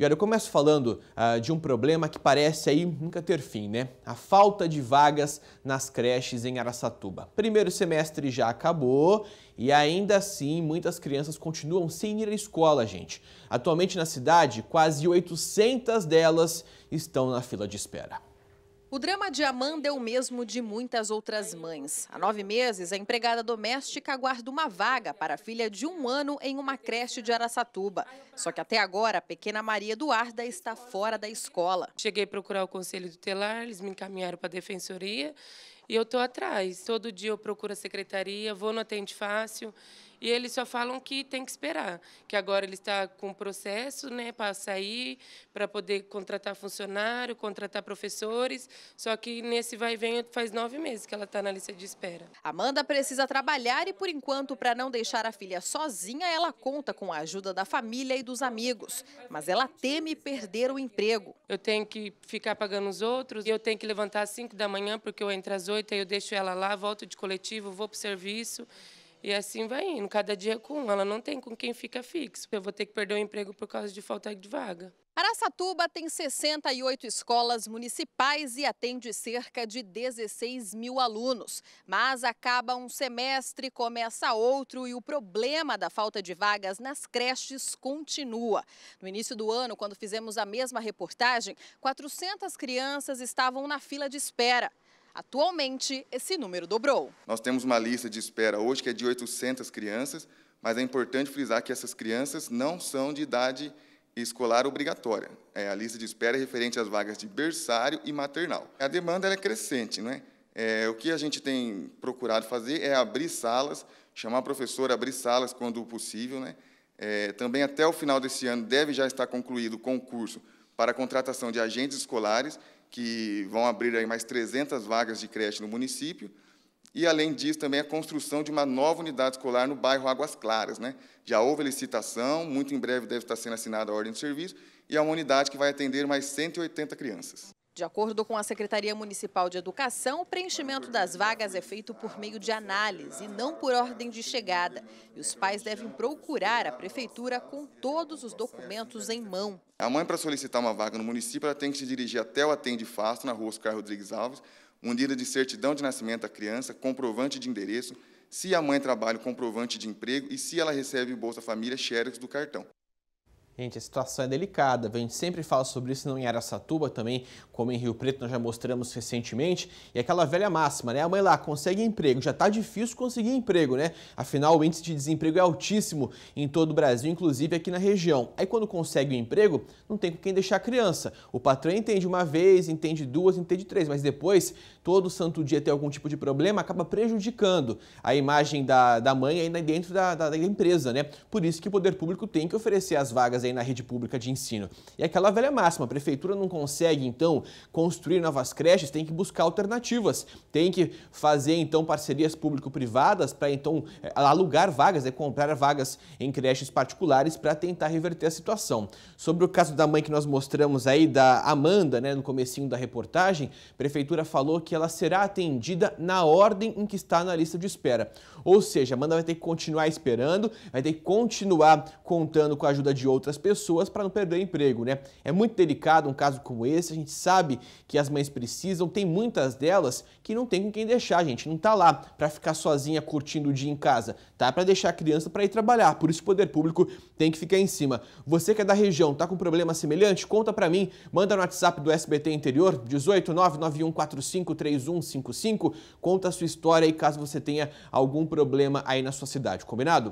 E olha, eu começo falando ah, de um problema que parece aí nunca ter fim, né? A falta de vagas nas creches em Araçatuba. Primeiro semestre já acabou e ainda assim muitas crianças continuam sem ir à escola, gente. Atualmente na cidade, quase 800 delas estão na fila de espera. O drama de Amanda é o mesmo de muitas outras mães. Há nove meses, a empregada doméstica aguarda uma vaga para a filha de um ano em uma creche de Araçatuba. Só que até agora, a pequena Maria Eduarda está fora da escola. Cheguei a procurar o conselho tutelar, eles me encaminharam para a defensoria e eu estou atrás. Todo dia eu procuro a secretaria, vou no Atende Fácil e eles só falam que tem que esperar, que agora ele está com processo né, para sair, para poder contratar funcionário, contratar professores, só que nesse vai e vem faz nove meses que ela está na lista de espera. Amanda precisa trabalhar e, por enquanto, para não deixar a filha sozinha, ela conta com a ajuda da família e dos amigos, mas ela teme perder o emprego. Eu tenho que ficar pagando os outros, eu tenho que levantar às 5 da manhã, porque eu entro às 8, aí eu deixo ela lá, volto de coletivo, vou para o serviço. E assim vai indo, cada dia com um. Ela não tem com quem fica fixo. Eu vou ter que perder o emprego por causa de falta de vaga. Araçatuba tem 68 escolas municipais e atende cerca de 16 mil alunos. Mas acaba um semestre, começa outro e o problema da falta de vagas nas creches continua. No início do ano, quando fizemos a mesma reportagem, 400 crianças estavam na fila de espera. Atualmente, esse número dobrou. Nós temos uma lista de espera hoje que é de 800 crianças, mas é importante frisar que essas crianças não são de idade escolar obrigatória. É, a lista de espera é referente às vagas de berçário e maternal. A demanda é crescente, não é? É, o que a gente tem procurado fazer é abrir salas, chamar a professora, abrir salas quando possível. Né? É, também, até o final desse ano, deve já estar concluído o concurso para a contratação de agentes escolares que vão abrir aí mais 300 vagas de creche no município, e, além disso, também a construção de uma nova unidade escolar no bairro Águas Claras. Né? Já houve licitação, muito em breve deve estar sendo assinada a ordem de serviço, e é uma unidade que vai atender mais 180 crianças. De acordo com a Secretaria Municipal de Educação, o preenchimento das vagas é feito por meio de análise, não por ordem de chegada. E os pais devem procurar a prefeitura com todos os documentos em mão. A mãe, para solicitar uma vaga no município, ela tem que se dirigir até o Atende Fácil, na rua Oscar Rodrigues Alves, munida de certidão de nascimento da criança, comprovante de endereço, se a mãe trabalha comprovante de emprego e se ela recebe Bolsa Família Xerox do cartão. Gente, a situação é delicada. A gente sempre fala sobre isso não em Aracatuba também, como em Rio Preto nós já mostramos recentemente. E é aquela velha máxima, né? A mãe lá consegue emprego. Já tá difícil conseguir emprego, né? Afinal, o índice de desemprego é altíssimo em todo o Brasil, inclusive aqui na região. Aí quando consegue o um emprego, não tem com quem deixar a criança. O patrão entende uma vez, entende duas, entende três, mas depois, todo santo dia tem algum tipo de problema acaba prejudicando a imagem da, da mãe ainda dentro da, da, da empresa, né? Por isso que o poder público tem que oferecer as vagas aí na rede pública de ensino. E aquela velha máxima, a prefeitura não consegue, então, construir novas creches, tem que buscar alternativas, tem que fazer, então, parcerias público-privadas para, então, eh, alugar vagas, é comprar vagas em creches particulares para tentar reverter a situação. Sobre o caso da mãe que nós mostramos aí, da Amanda, né, no comecinho da reportagem, a prefeitura falou que ela será atendida na ordem em que está na lista de espera. Ou seja, a Amanda vai ter que continuar esperando, vai ter que continuar contando com a ajuda de outras outras pessoas para não perder o emprego, né? É muito delicado um caso como esse, a gente sabe que as mães precisam, tem muitas delas que não tem com quem deixar, gente, não tá lá para ficar sozinha curtindo o dia em casa, tá? Para deixar a criança para ir trabalhar. Por isso o poder público tem que ficar em cima. Você que é da região, tá com problema semelhante? Conta para mim, manda no WhatsApp do SBT Interior 18991453155, conta a sua história e caso você tenha algum problema aí na sua cidade, combinado?